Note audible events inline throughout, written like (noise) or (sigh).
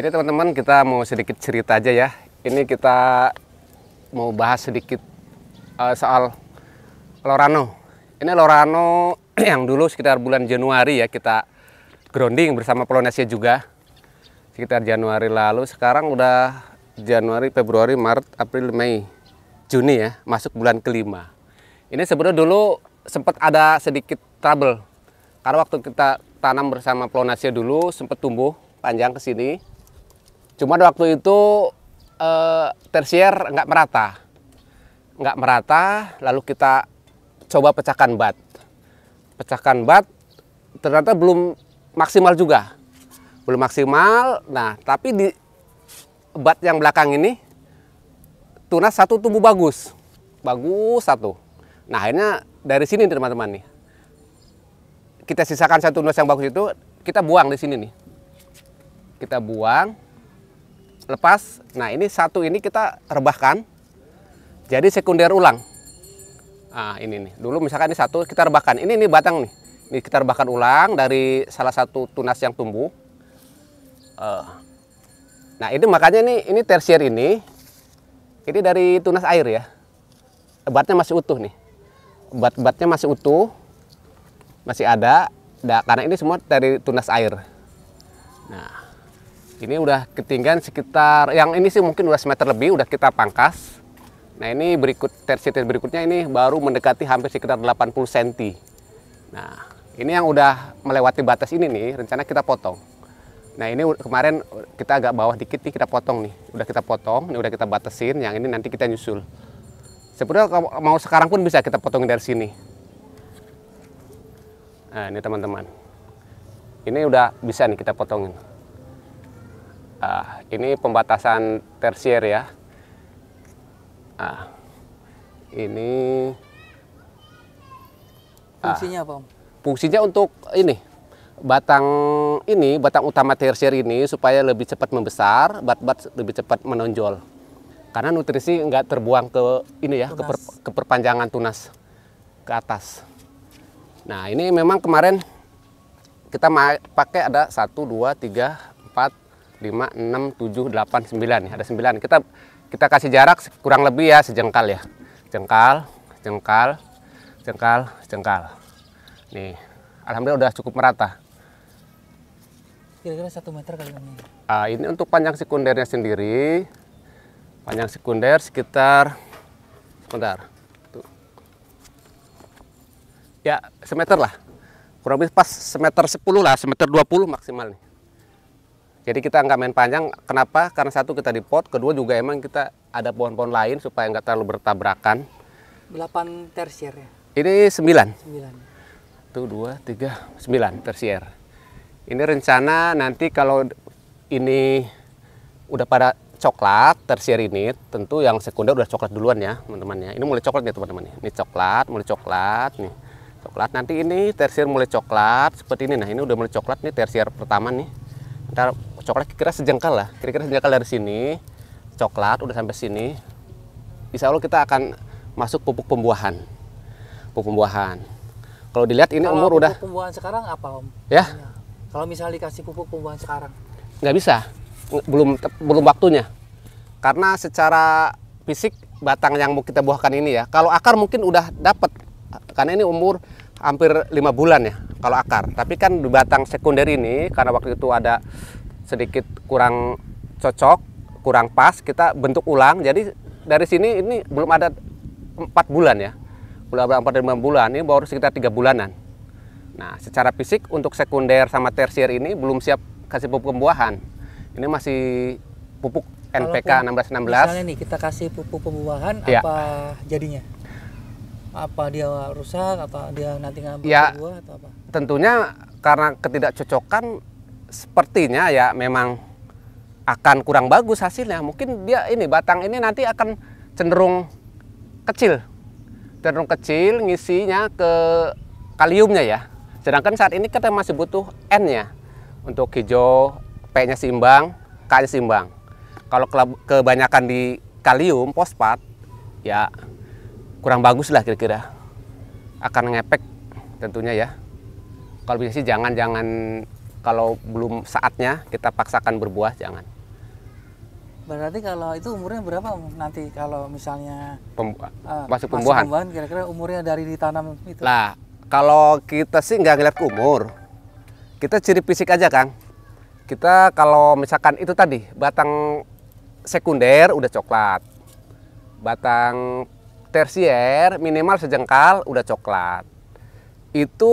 ini teman-teman kita mau sedikit cerita aja ya. Ini kita mau bahas sedikit uh, soal Lorano. Ini Lorano (clears throat) yang dulu sekitar bulan Januari ya kita grounding bersama Polonesia juga. Sekitar Januari lalu, sekarang udah Januari, Februari, Maret, April, Mei, Juni ya, masuk bulan kelima. Ini sebenarnya dulu sempat ada sedikit trouble. Karena waktu kita tanam bersama Polonasia dulu sempat tumbuh panjang ke sini. Cuma waktu itu eh, tersier nggak merata, nggak merata. Lalu kita coba pecahkan bat, pecahkan bat ternyata belum maksimal juga, belum maksimal. Nah tapi di bat yang belakang ini tunas satu tumbuh bagus, bagus satu. Nah akhirnya dari sini teman-teman nih kita sisakan satu tunas yang bagus itu kita buang di sini nih kita buang lepas. Nah ini satu ini kita rebahkan, jadi sekunder ulang. Nah ini nih, dulu misalkan ini satu kita rebahkan, ini nih batang nih. Ini kita rebahkan ulang dari salah satu tunas yang tumbuh. Uh. Nah ini makanya ini ini tersier ini, ini dari tunas air ya. Batnya masih utuh nih, bat-batnya masih utuh, masih ada. Nah, karena ini semua dari tunas air. Nah, ini udah ketinggian sekitar, yang ini sih mungkin udah semeter lebih, udah kita pangkas. Nah ini berikut, tersitir berikutnya ini baru mendekati hampir sekitar 80 cm. Nah ini yang udah melewati batas ini nih, rencana kita potong. Nah ini kemarin kita agak bawah dikit nih kita potong nih, udah kita potong, ini udah kita batasin, yang ini nanti kita nyusul. Sebenarnya mau sekarang pun bisa kita potong dari sini. Nah ini teman-teman, ini udah bisa nih kita potongin uh, ini pembatasan tersier ya. Uh, ini ah, fungsinya apa? Fungsinya untuk ini batang ini batang utama tersier ini supaya lebih cepat membesar, bat-bat lebih cepat menonjol. Karena nutrisi nggak terbuang ke ini ya ke, per, ke perpanjangan tunas ke atas. Nah ini memang kemarin kita pakai ada satu dua tiga 5, 6, 7, 8, 9. Ada 9. Kita kita kasih jarak kurang lebih ya sejengkal ya. Jengkal, jengkal, jengkal, jengkal. Nih, alhamdulillah udah cukup merata. Kira-kira satu meter kali ini. Ah, ini untuk panjang sekundernya sendiri. Panjang sekunder sekitar sebentar. Tuh. Ya, semeter lah. Kurang lebih pas semeter 10 lah, semeter 20 maksimal nih. Jadi kita nggak main panjang. Kenapa? Karena satu kita di pot, kedua juga emang kita ada pohon-pohon lain supaya nggak terlalu bertabrakan. 8 tersier ya? Ini 9. 9. Tuh 2, 3, 9 tersier. Ini rencana nanti kalau ini udah pada coklat tersier ini tentu yang sekunder udah coklat duluan ya teman-teman ya ini mulai coklat ya, teman-teman ini coklat mulai coklat nih coklat nanti ini tersier mulai coklat seperti ini nah ini udah mulai coklat nih tersier pertama nih ntar coklat kira-kira sejengkal lah kira-kira sejengkal dari sini coklat udah sampai sini insya Allah kita akan masuk pupuk pembuahan pupuk pembuahan kalau dilihat ini kalau umur pupuk udah pembuahan sekarang apa om ya kalau misalnya dikasih pupuk pembuahan sekarang nggak bisa belum belum waktunya karena secara fisik batang yang mau kita buahkan ini ya kalau akar mungkin udah dapat karena ini umur hampir lima bulan ya kalau akar tapi kan di batang sekunder ini karena waktu itu ada sedikit kurang cocok, kurang pas, kita bentuk ulang. Jadi dari sini ini belum ada empat bulan ya, belum ada empat lima bulan. Ini baru sekitar tiga bulanan. Nah, secara fisik untuk sekunder sama tersier ini belum siap kasih pupuk pembuahan. Ini masih pupuk NPK 1616. Misalnya nih kita kasih pupuk pembuahan ya. apa jadinya? Apa dia rusak? Apa dia nanti nggak ya, berbuah atau apa? Tentunya karena ketidakcocokan sepertinya ya memang akan kurang bagus hasilnya. Mungkin dia ini batang ini nanti akan cenderung kecil. Cenderung kecil ngisinya ke kaliumnya ya. Sedangkan saat ini kita masih butuh N-nya. Untuk hijau P-nya seimbang, K-nya seimbang. Kalau kebanyakan di kalium fosfat ya kurang bagus lah kira-kira. Akan ngepek tentunya ya. Kalau bisa sih jangan-jangan kalau belum saatnya kita paksakan berbuah jangan. Berarti kalau itu umurnya berapa nanti kalau misalnya Pembu uh, masuk pembuahan? Masuk pembuahan kira-kira umurnya dari ditanam itu? Lah, kalau kita sih nggak ngeliat ke umur, kita ciri fisik aja kang. Kita kalau misalkan itu tadi batang sekunder udah coklat, batang tersier minimal sejengkal udah coklat, itu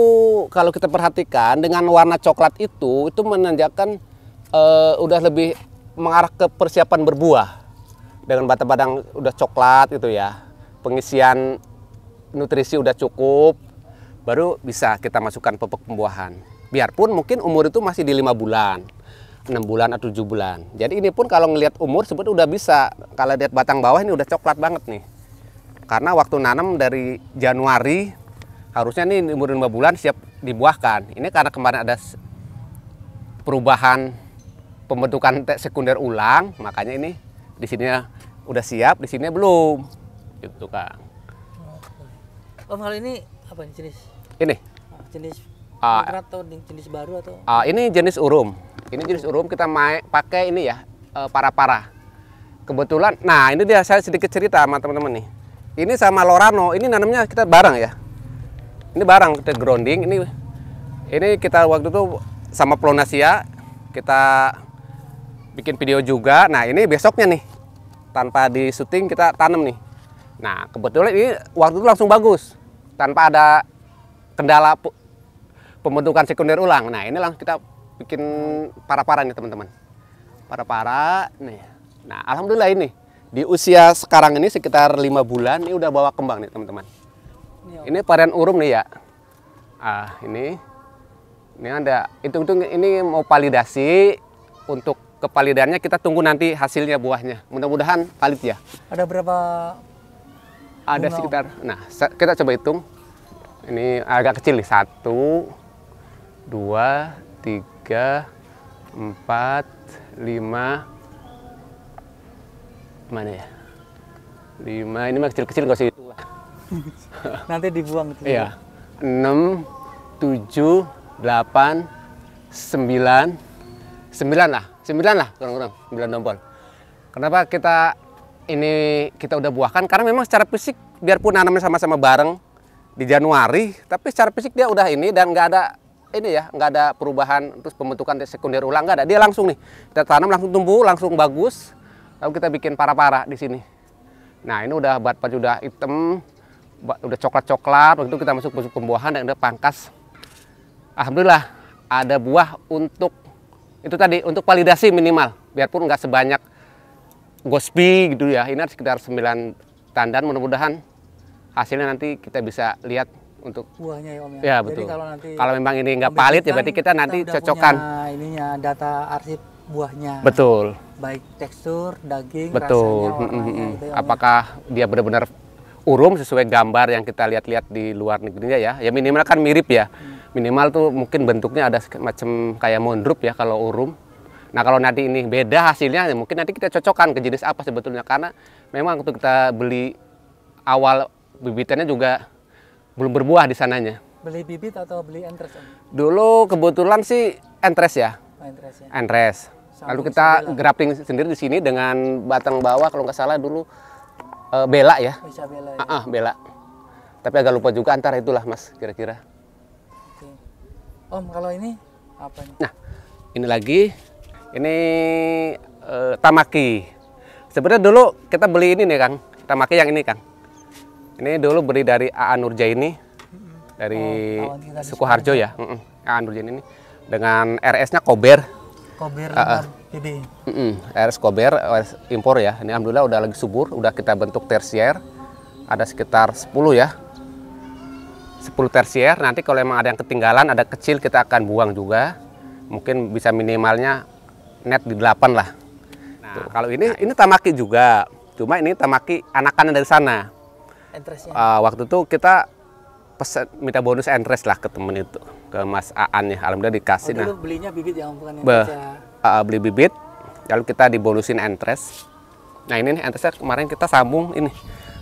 kalau kita perhatikan dengan warna coklat itu itu menandakan uh, udah lebih mengarah ke persiapan berbuah dengan batang-batang udah coklat itu ya pengisian nutrisi udah cukup baru bisa kita masukkan pupuk pembuahan biarpun mungkin umur itu masih di lima bulan enam bulan atau tujuh bulan jadi ini pun kalau ngelihat umur sebetulnya udah bisa kalau lihat batang bawah ini udah coklat banget nih karena waktu nanam dari Januari harusnya ini umur lima bulan siap dibuahkan. Ini karena kemarin ada perubahan pembentukan sekunder ulang, makanya ini di sini udah siap, di sini belum. Gitu, Kang. Om, kalau ini apa ini jenis? Ini. Ah, jenis uh, atau jenis baru atau? Uh, ini jenis urum. Ini jenis urum kita main, pakai ini ya, eh, para-para. Uh, Kebetulan, nah ini dia saya sedikit cerita sama teman-teman nih. Ini sama Lorano, ini nanamnya kita bareng ya ini barang kita grounding ini ini kita waktu itu sama Plonasia kita bikin video juga nah ini besoknya nih tanpa di syuting kita tanam nih nah kebetulan ini waktu itu langsung bagus tanpa ada kendala pembentukan sekunder ulang nah ini langsung kita bikin para-para nih teman-teman para-para nih nah alhamdulillah ini di usia sekarang ini sekitar lima bulan ini udah bawa kembang nih teman-teman Iya. Ini varian urum nih ya. Ah, ini. Ini ada itu itu ini mau validasi untuk kepalidannya kita tunggu nanti hasilnya buahnya. Mudah-mudahan valid ya. Ada berapa ada sekitar. Nah, kita coba hitung. Ini agak kecil nih. Satu, dua, tiga, empat, lima. Mana ya? Lima. Ini masih kecil-kecil nggak sih? (laughs) Nanti dibuang itu. Iya. 6 7 8 9 9 lah. 9 lah kurang-kurang 9 tombol. Kenapa kita ini kita udah buahkan karena memang secara fisik biarpun nanamnya sama-sama bareng di Januari tapi secara fisik dia udah ini dan nggak ada ini ya nggak ada perubahan terus pembentukan sekunder ulang nggak ada dia langsung nih kita tanam langsung tumbuh langsung bagus lalu kita bikin para-para di sini nah ini udah buat pacu udah hitam udah coklat-coklat waktu itu kita masuk masuk pembuahan dan udah pangkas alhamdulillah ada buah untuk itu tadi untuk validasi minimal biarpun nggak sebanyak gospi gitu ya ini ada sekitar 9 tandan mudah-mudahan hasilnya nanti kita bisa lihat untuk buahnya ya om ya, ya betul. kalau nanti kalau memang ini nggak valid ya berarti kita, kita nanti cocokkan ininya data arsip buahnya betul baik tekstur daging betul rasanya, mm -hmm. gitu ya, ya? apakah ya? dia benar-benar urum sesuai gambar yang kita lihat-lihat di luar negerinya ya. Ya minimal kan mirip ya. Minimal tuh mungkin bentuknya ada macam kayak mondrup ya kalau urum. Nah kalau nanti ini beda hasilnya, ya mungkin nanti kita cocokkan ke jenis apa sebetulnya karena memang waktu kita beli awal bibitannya juga belum berbuah di sananya. Beli bibit atau beli entres? Dulu kebetulan sih entres ya. Oh, entres ya. Entres. Lalu kita grafting sendiri di sini dengan batang bawah kalau nggak salah dulu uh, bela ya. Bisa bela ya. Uh -uh, bela. Tapi agak lupa juga antara itulah Mas kira-kira. Om, kalau ini apa nih? Nah, ini lagi ini uh, tamaki. Sebenarnya dulu kita beli ini nih Kang, tamaki yang ini Kang. Ini dulu beli dari A.A. ini, dari oh, Sukoharjo ya. Anurja A.A. ini dengan RS-nya Kober. Kober. Uh -uh. Ini. Mm -mm. Air Kober impor ya. Ini alhamdulillah udah lagi subur, udah kita bentuk tersier. Ada sekitar 10 ya. 10 tersier. Nanti kalau emang ada yang ketinggalan, ada kecil kita akan buang juga. Mungkin bisa minimalnya net di 8 lah. Nah, Tuh. kalau ini nah, ini tamaki juga. Cuma ini tamaki anakannya dari sana. Uh, waktu itu kita pesan minta bonus entres lah ke temen itu ke Mas Aan ya alhamdulillah dikasih oh, nah belinya bibit yang bukan yang uh, beli bibit lalu kita dibonusin entres nah ini nih entresnya kemarin kita sambung ini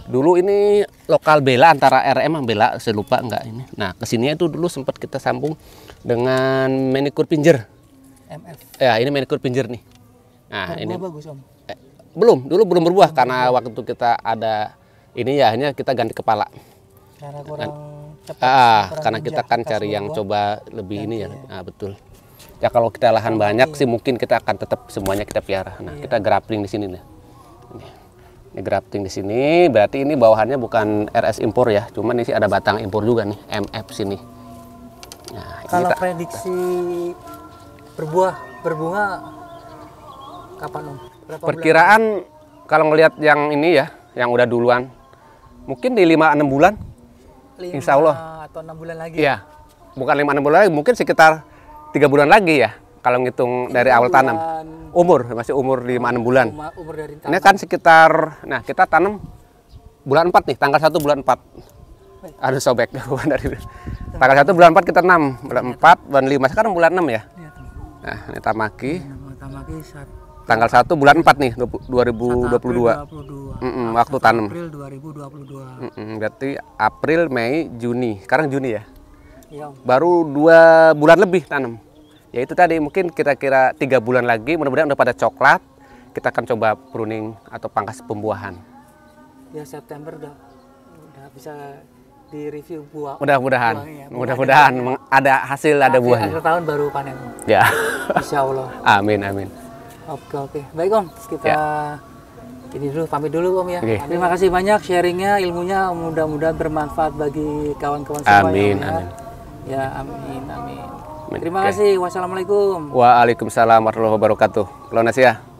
dulu ini lokal bela antara RM sama bela saya lupa enggak ini nah kesininya itu dulu sempat kita sambung dengan manikur pinjer MF ya ini manikur pinjer nih nah berbuah ini bagus om eh, belum dulu belum berbuah belum karena waktu kita ada ini ya hanya kita ganti kepala karena kurang kan- cepat, ah, ah, kurang karena kita kan cari yang coba lebih ini ya, ya. Ah, betul Ya kalau kita lahan banyak sih mungkin kita akan tetap semuanya kita piara. Nah, iya. kita grafting di sini nih. Ini, grafting di sini berarti ini bawahannya bukan RS impor ya, cuman ini ada batang impor juga nih, MF sini. Nah, kalau kita, prediksi berbuah berbunga kapan Om? Berapa Perkiraan bulan? kalau ngelihat yang ini ya, yang udah duluan. Mungkin di 5 6 bulan. 5 Insya Allah. atau 6 bulan lagi. Iya. Bukan 5 6 bulan lagi, mungkin sekitar tiga bulan lagi ya kalau ngitung dari awal bulan. tanam umur masih umur lima enam bulan umur, dari ini kan sekitar nah kita tanam bulan empat nih tanggal satu bulan empat. ada sobek (laughs) dari tanggal satu bulan empat kita enam bulan 4 iya, bulan 5 sekarang bulan enam ya iya, nah ini tamaki iya, tamaki tanggal satu bulan empat nih dua ribu dua puluh dua. waktu tanam April 2022 mm -mm, berarti April Mei Juni sekarang Juni ya baru dua bulan lebih tanam ya itu tadi mungkin kira-kira tiga bulan lagi mudah-mudahan udah pada coklat kita akan coba pruning atau pangkas pembuahan ya September udah udah bisa di review buah mudah-mudahan mudah-mudahan ada hasil ada buahnya akhir tahun baru panen ya Insya Allah (laughs) amin amin oke oke baik Om kita ya. ini dulu pamit dulu Om ya okay. terima kasih banyak sharingnya ilmunya mudah-mudahan bermanfaat bagi kawan-kawan semua ya, amin ya, amin ya amin amin Terima kasih. Wassalamualaikum. Waalaikumsalam warahmatullahi wabarakatuh. Kalau ya.